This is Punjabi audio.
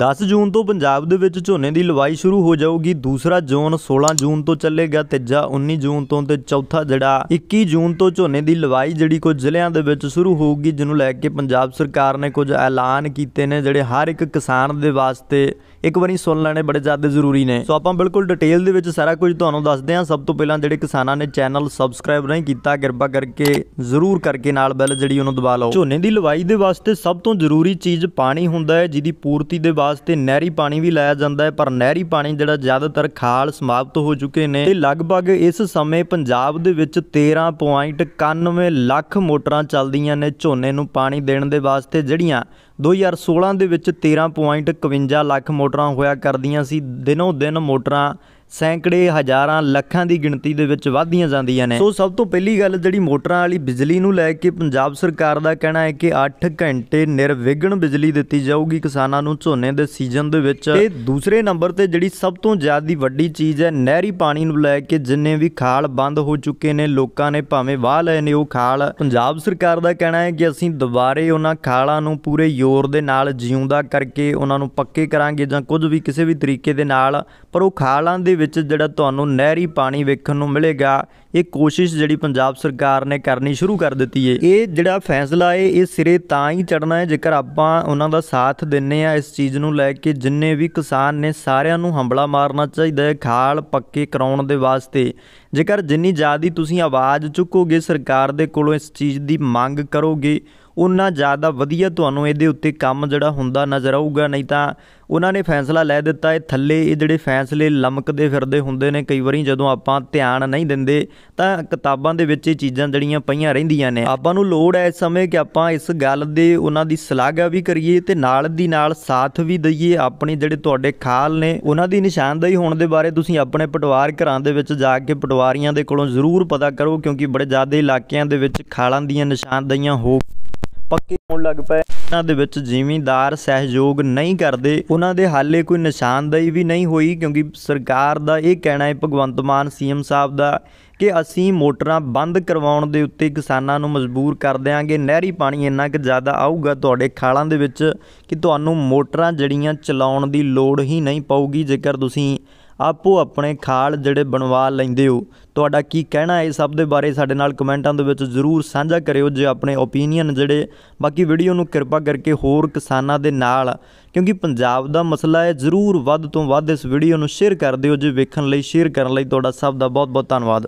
10 ਜੂਨ ਤੋਂ ਪੰਜਾਬ ਦੇ ਵਿੱਚ ਝੋਨੇ ਦੀ ਲਵਾਈ ਸ਼ੁਰੂ ਹੋ ਜਾਊਗੀ ਦੂਸਰਾ ਜ਼ੋਨ 16 ਜੂਨ ਤੋਂ ਚੱਲੇਗਾ ਤੀਜਾ 19 ਜੂਨ ਤੋਂ ਤੇ ਚੌਥਾ ਜਿਹੜਾ 21 ਜੂਨ ਤੋਂ ਝੋਨੇ ਦੀ ਲਵਾਈ ਜਿਹੜੀ ਕੁਝ ਜ਼ਿਲ੍ਹਿਆਂ ਦੇ ਵਿੱਚ ਸ਼ੁਰੂ ਹੋਊਗੀ ਜਿਹਨੂੰ ਲੈ ਕੇ ਪੰਜਾਬ ਸਰਕਾਰ ਨੇ ਕੁਝ ਐਲਾਨ ਕੀਤੇ ਨੇ ਜਿਹੜੇ ਹਰ ਇੱਕ ਕਿਸਾਨ ਦੇ ਵਾਸਤੇ ਇੱਕ ਵਾਰੀ ਸੁਣ ਲੈਣੇ ਬੜੇ ਜ਼ਿਆਦਾ ਜ਼ਰੂਰੀ ਨੇ ਸੋ ਆਪਾਂ ਬਿਲਕੁਲ ਡਿਟੇਲ ਦੇ ਵਿੱਚ ਸਾਰਾ ਕੁਝ ਤੁਹਾਨੂੰ ਦੱਸਦੇ ਹਾਂ ਸਭ ਤੋਂ ਪਹਿਲਾਂ ਜਿਹੜੇ ਕਿਸਾਨਾਂ ਨੇ ਚੈਨਲ ਸਬਸਕ੍ਰਾਈਬ ਨਹੀਂ ਕੀਤਾ ਕਿਰਪਾ ਕਰਕੇ ਜ਼ਰੂਰ ਕਰਕੇ ਨਾਲ ਬੈਲ ਜਿਹੜੀ ਉਹਨੂੰ ਦਬਾ ਲਓ ਝੋਨੇ ਦੀ ਲਵਾਈ ਦੇ ਵਾਸਤੇ ਸਭ ਤੋਂ ਜ਼ਰੂਰੀ ਚੀਜ਼ ਪਾਣੀ ਹੁੰਦਾ ਹੈ ਜਿਹਦੀ ਪੂਰਤੀ ਦੇ ਵਾਸਤੇ ਨਹਿਰੀ ਪਾਣੀ ਵੀ ਲਾਇਆ ਜਾਂਦਾ ਹੈ ਪਰ ਨਹਿਰੀ ਪਾਣੀ ਜਿਹੜਾ ਜ਼ਿਆਦਾਤਰ ਖਾਲ ਸਮਾਪਤ ਹੋ ਚੁੱਕੇ ਨੇ ਤੇ ਲਗਭਗ ਇਸ ਸਮੇਂ ਪੰਜਾਬ ਦੇ ਵਿੱਚ 13.91 ਲੱਖ ਮੋਟਰਾਂ ਚੱਲਦੀਆਂ ਨੇ ਝੋਨੇ ਨੂੰ ਪਾਣੀ ਦੇਣ ਦੇ ਵਾਸਤੇ ਜਿਹੜੀਆਂ 2016 ਦੇ ਵਿੱਚ 13.51 ਲੱਖ ਮੋਟਰਾਂ ਹੋਇਆ ਕਰਦੀਆਂ ਸੀ ਦਿਨੋਂ ਦਿਨ ਮੋਟਰਾਂ ਸੈਂਕੜੇ ਹਜ਼ਾਰਾਂ ਲੱਖਾਂ ਦੀ ਗਿਣਤੀ ਦੇ ਵਿੱਚ ਵਧਦੀਆਂ ਜਾਂਦੀਆਂ ਨੇ ਸੋ ਸਭ ਤੋਂ ਪਹਿਲੀ ਗੱਲ ਜਿਹੜੀ ਮੋਟਰਾਂ ਵਾਲੀ ਬਿਜਲੀ ਨੂੰ ਲੈ ਕੇ ਪੰਜਾਬ ਸਰਕਾਰ ਦਾ ਕਹਿਣਾ ਹੈ ਕਿ 8 ਘੰਟੇ ਨਿਰਵਿਘਨ ਬਿਜਲੀ ਦਿੱਤੀ ਜਾਊਗੀ ਕਿਸਾਨਾਂ ਨੂੰ ਝੋਨੇ ਦੇ ਸੀਜ਼ਨ ਦੇ ਵਿੱਚ ਤੇ ਦੂਸਰੇ ਨੰਬਰ ਤੇ ਜਿਹੜੀ ਸਭ ਤੋਂ ਜ਼ਿਆਦਾ ਵੱਡੀ ਚੀਜ਼ ਹੈ ਨਹਿਰੀ ਪਾਣੀ ਨੂੰ ਲੈ ਕੇ ਜਿੰਨੇ ਵੀ ਖਾਲ ਬੰਦ ਹੋ ਚੁੱਕੇ ਨੇ ਲੋਕਾਂ ਨੇ ਭਾਵੇਂ ਵਾਹ ਲਏ ਨੇ ਉਹ ਖਾਲ ਪੰਜਾਬ ਸਰਕਾਰ ਦਾ ਕਹਿਣਾ ਹੈ ਕਿ ਅਸੀਂ ਦੁਬਾਰੇ ਉਹਨਾਂ ਖਾਲਾਂ ਨੂੰ ਪੂਰੇ ਜ਼ੋਰ ਦੇ ਨਾਲ ਜਿਉਂਦਾ ਕਰਕੇ ਉਹਨਾਂ ਨੂੰ ਪੱਕੇ ਕਰਾਂਗੇ ਜਾਂ ਕੁਝ ਵੀ ਕਿਸੇ ਵੀ ਤਰੀਕੇ ਦੇ ਨਾਲ ਪਰ ਉਹ ਖਾਲਾਂ ਦੇ ਵਿੱਚ ਜਿਹੜਾ ਤੁਹਾਨੂੰ ਨਹਿਰੀ ਪਾਣੀ ਵੇਖਣ ਨੂੰ ਮਿਲੇਗਾ ਇਹ ਕੋਸ਼ਿਸ਼ ਜਿਹੜੀ ਪੰਜਾਬ ਸਰਕਾਰ ਨੇ ਕਰਨੀ ਸ਼ੁਰੂ ਕਰ ਦਿੱਤੀ ਏ ਇਹ ਜਿਹੜਾ ਫੈਸਲਾ ਏ ਇਹ ਸਿਰੇ ਤਾਂ ਹੀ ਚੜਨਾ ਹੈ ਜੇਕਰ ਆਪਾਂ ਉਹਨਾਂ ਦਾ ਸਾਥ ਦਿੰਨੇ ਆ ਇਸ ਚੀਜ਼ ਨੂੰ ਲੈ ਕੇ ਜਿੰਨੇ ਵੀ ਕਿਸਾਨ ਨੇ ਸਾਰਿਆਂ ਨੂੰ ਹੰਬਲਾ ਮਾਰਨਾ ਚਾਹੀਦਾ ਹੈ ਖਾਲ ਪੱਕੇ ਕਰਾਉਣ ਦੇ ਵਾਸਤੇ ਜੇਕਰ ਜਿੰਨੀ ਜ਼ਿਆਦੀ ਤੁਸੀਂ ਆਵਾਜ਼ ਚੁੱਕੋਗੇ ਸਰਕਾਰ ਦੇ ਕੋਲੋਂ ਇਸ ਚੀਜ਼ ਦੀ ਮੰਗ ਕਰੋਗੇ ਉਨਾ ਜ਼ਿਆਦਾ ਵਧੀਆ ਤੁਹਾਨੂੰ ਇਹਦੇ ਉੱਤੇ ਕੰਮ ਜਿਹੜਾ ਹੁੰਦਾ ਨਜ਼ਰ ਆਊਗਾ ਨਹੀਂ ਤਾਂ ਉਹਨਾਂ ਨੇ ਫੈਸਲਾ ਲੈ ਦਿੱਤਾ ਹੈ ਥੱਲੇ ਇਹ ਜਿਹੜੇ ਫੈਸਲੇ ਲਮਕਦੇ ਫਿਰਦੇ ਹੁੰਦੇ ਨੇ ਕਈ ਵਾਰੀ ਜਦੋਂ ਆਪਾਂ ਧਿਆਨ ਨਹੀਂ ਦਿੰਦੇ ਤਾਂ ਕਿਤਾਬਾਂ ਦੇ ਵਿੱਚ ਇਹ ਚੀਜ਼ਾਂ ਜਿਹੜੀਆਂ ਪਈਆਂ ਰਹਿੰਦੀਆਂ ਨੇ ਆਪਾਂ ਨੂੰ ਲੋੜ ਹੈ ਇਸ ਸਮੇਂ ਕਿ ਆਪਾਂ ਇਸ ਗੱਲ ਦੇ ਉਹਨਾਂ ਦੀ ਸਲਾਹਾਂ ਵੀ ਕਰੀਏ ਤੇ ਨਾਲ ਦੀ ਨਾਲ ਸਾਥ ਵੀ ਦਈਏ ਆਪਣੇ ਜਿਹੜੇ ਤੁਹਾਡੇ ਖਾਲ ਨੇ ਉਹਨਾਂ ਦੀ ਨਿਸ਼ਾਨਦਾਈ ਹੋਣ ਦੇ ਬਾਰੇ ਤੁਸੀਂ ਆਪਣੇ ਪਟਵਾਰ ਘਰਾਂ ਦੇ ਵਿੱਚ ਜਾ ਕੇ ਪਟਵਾਰੀਆਂ ਦੇ ਕੋਲੋਂ ਜ਼ਰੂਰ ਪਤਾ ਕਰੋ ਕਿਉਂਕਿ ਬੜੇ ਜ਼ਿਆਦਾ ਇਲਾਕਿਆਂ ਦੇ ਵਿੱਚ ਖਾਲਾਂ ਦੀਆਂ ਨਿਸ਼ਾਨਦਾਈਆਂ ਹੋ ਪੱਕੇ ਹੋਣ ਲੱਗ ਪਏ ਇਹਨਾਂ ਦੇ ਵਿੱਚ ਜ਼ਿਮੀਂਦਾਰ ਸਹਿਯੋਗ ਨਹੀਂ ਕਰਦੇ ਉਹਨਾਂ ਦੇ ਹਾਲੇ ਕੋਈ ਨਿਸ਼ਾਨਦਾਈ ਵੀ ਨਹੀਂ ਹੋਈ ਕਿਉਂਕਿ ਸਰਕਾਰ ਦਾ ਇਹ ਕਹਿਣਾ ਹੈ ਭਗਵੰਤ ਮਾਨ ਸੀਐਮ ਸਾਹਿਬ ਦਾ ਕਿ ਅਸੀਂ ਮੋਟਰਾਂ ਬੰਦ ਕਰਵਾਉਣ ਦੇ ਉੱਤੇ ਕਿਸਾਨਾਂ ਨੂੰ ਮਜਬੂਰ ਕਰ ਦੇਾਂਗੇ ਨਹਿਰੀ ਪਾਣੀ ਇੰਨਾ ਕਿ ਜ਼ਿਆਦਾ ਆਊਗਾ ਤੁਹਾਡੇ ਖਾਲਾਂ ਦੇ ਵਿੱਚ ਕਿ ਤੁਹਾਨੂੰ ਮੋਟਰਾਂ ਜੜੀਆਂ ਚਲਾਉਣ ਦੀ ਲੋੜ ਹੀ ਨਹੀਂ ਪਊਗੀ ਜੇਕਰ ਤੁਸੀਂ ਆਪੋ ਆਪਣੇ ਖਾਲ ਜਿਹੜੇ ਬਣਵਾ ਲੈਂਦੇ ਹੋ ਤੁਹਾਡਾ ਕੀ ਕਹਿਣਾ ਹੈ ਇਸ ਸਭ ਦੇ ਬਾਰੇ ਸਾਡੇ ਨਾਲ ਕਮੈਂਟਾਂ ਦੇ ਵਿੱਚ ਜ਼ਰੂਰ ਸਾਂਝਾ ਕਰਿਓ ਜੇ ਆਪਣੇ opinion ਜਿਹੜੇ ਬਾਕੀ ਵੀਡੀਓ ਨੂੰ ਕਿਰਪਾ ਕਰਕੇ ਹੋਰ ਕਿਸਾਨਾਂ ਦੇ ਨਾਲ ਕਿਉਂਕਿ ਪੰਜਾਬ ਦਾ ਮਸਲਾ ਹੈ ਜ਼ਰੂਰ ਵੱਧ ਤੋਂ ਵੱਧ ਇਸ ਵੀਡੀਓ ਨੂੰ ਸ਼ੇਅਰ ਕਰ ਦਿਓ ਜੇ ਵੇਖਣ ਲਈ ਸ਼ੇਅਰ ਕਰਨ ਲਈ ਤੁਹਾਡਾ ਸਭ ਦਾ ਬਹੁਤ ਬਹੁਤ ਧੰਨਵਾਦ